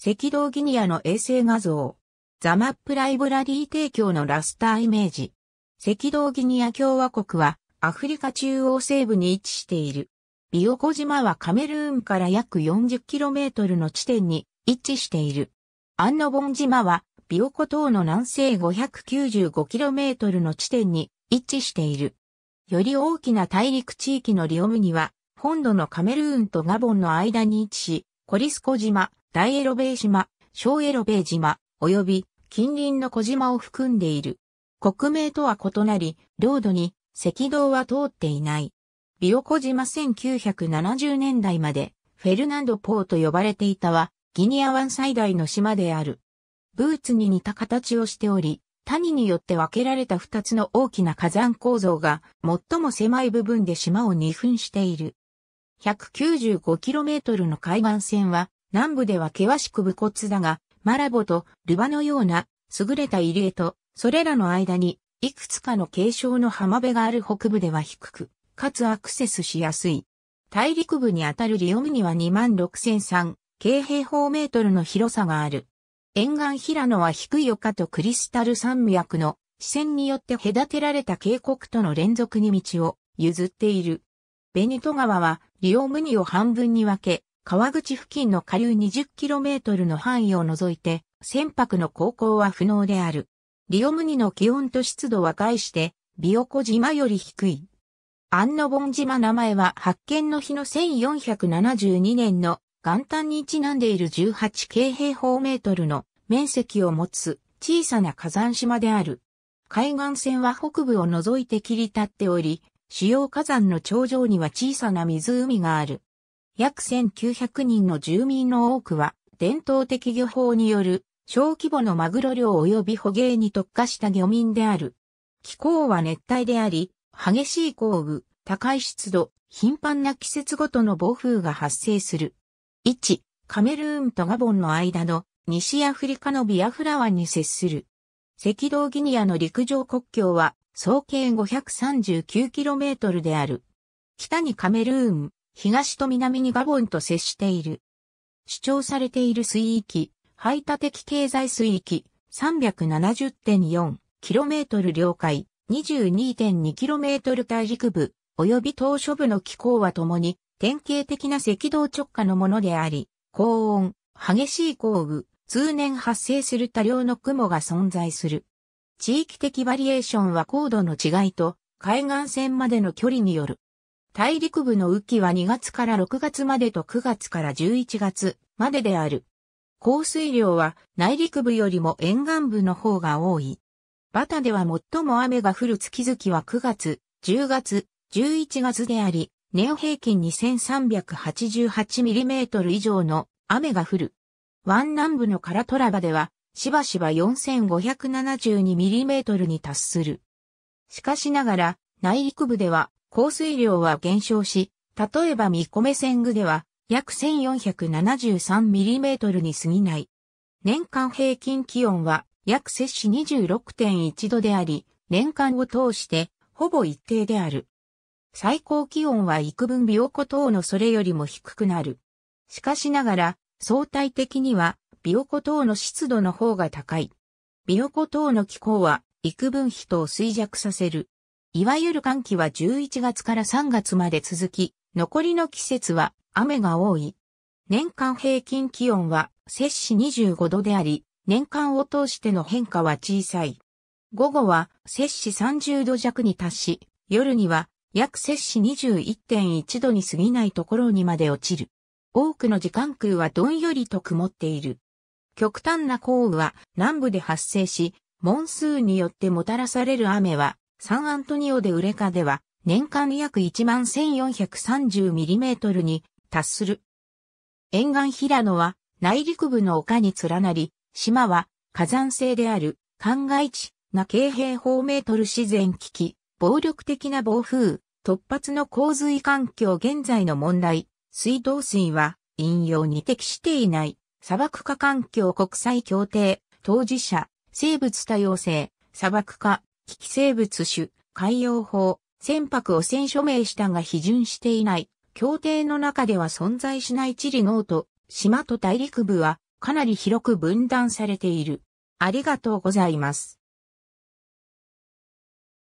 赤道ギニアの衛星画像。ザマップライブラリー提供のラスターイメージ。赤道ギニア共和国はアフリカ中央西部に位置している。ビオコ島はカメルーンから約 40km の地点に位置している。アンノボン島はビオコ島の南西 595km の地点に位置している。より大きな大陸地域のリオムには、本土のカメルーンとガボンの間に位置し、コリスコ島、大エロベイ島、小エロベイ島、及び近隣の小島を含んでいる。国名とは異なり、領土に赤道は通っていない。ビオコ島1970年代までフェルナンド・ポーと呼ばれていたは、ギニア湾最大の島である。ブーツに似た形をしており、谷によって分けられた二つの大きな火山構造が最も狭い部分で島を二分している。195km の海岸線は南部では険しく武骨だが、マラボとルバのような優れた入り江と、それらの間に、いくつかの継承の浜辺がある北部では低く、かつアクセスしやすい。大陸部にあたるリオムには26,003京平方メートルの広さがある。沿岸平野は低い丘とクリスタル山脈の視線によって隔てられた渓谷との連続に道を譲っている。ベニト川はリオムニを半分に分け、川口付近の下流 20km の範囲を除いて、船舶の航行は不能である。リオムニの気温と湿度は概して、琵琶湖島より低い。アンノボン島名前は発見の日の1472年の元旦にちなんでいる18京平方メートルの面積を持つ小さな火山島である。海岸線は北部を除いて切り立っており、主要火山の頂上には小さな湖がある。約1900人の住民の多くは、伝統的漁法による小規模のマグロ漁及び捕鯨に特化した漁民である。気候は熱帯であり、激しい降雨、高い湿度、頻繁な季節ごとの暴風が発生する。1、カメルーンとガボンの間の西アフリカのビアフラ湾に接する。赤道ギニアの陸上国境は総計 539km である。北にカメルーン、東と南にガボンと接している。主張されている水域、排他的経済水域 370.4km 領海 22.2km 大陸部及び島嶼部の気候はともに典型的な赤道直下のものであり、高温、激しい降雨、通年発生する多量の雲が存在する。地域的バリエーションは高度の違いと海岸線までの距離による。大陸部の雨季は2月から6月までと9月から11月までである。降水量は内陸部よりも沿岸部の方が多い。バタでは最も雨が降る月々は9月、10月、11月であり、年平均 2388mm 以上の雨が降る。湾南部のカラトラバでは、しばしば 4572mm に達する。しかしながら、内陸部では降水量は減少し、例えば見込線具では約 1473mm に過ぎない。年間平均気温は約摂氏26.1度であり、年間を通してほぼ一定である。最高気温は幾分琵琶湖等のそれよりも低くなる。しかしながら、相対的には美琶湖等の湿度の方が高い。美容湖等の気候は幾分人を衰弱させる。いわゆる寒気は11月から3月まで続き、残りの季節は雨が多い。年間平均気温は摂氏25度であり、年間を通しての変化は小さい。午後は摂氏30度弱に達し、夜には約摂氏21.1度に過ぎないところにまで落ちる。多くの時間空はどんよりと曇っている。極端な降雨は南部で発生し、モンスーンによってもたらされる雨はサンアントニオでウレカでは年間約1 1 4 3 0トルに達する。沿岸平野は内陸部の丘に連なり、島は火山性である灌漑地な京平方メートル自然危機、暴力的な暴風、突発の洪水環境現在の問題、水道水は引用に適していない砂漠化環境国際協定、当事者、生物多様性、砂漠化、危機生物種、海洋法、船舶汚染署名したが批准していない。協定の中では存在しない地理ーと島と大陸部はかなり広く分断されている。ありがとうございます。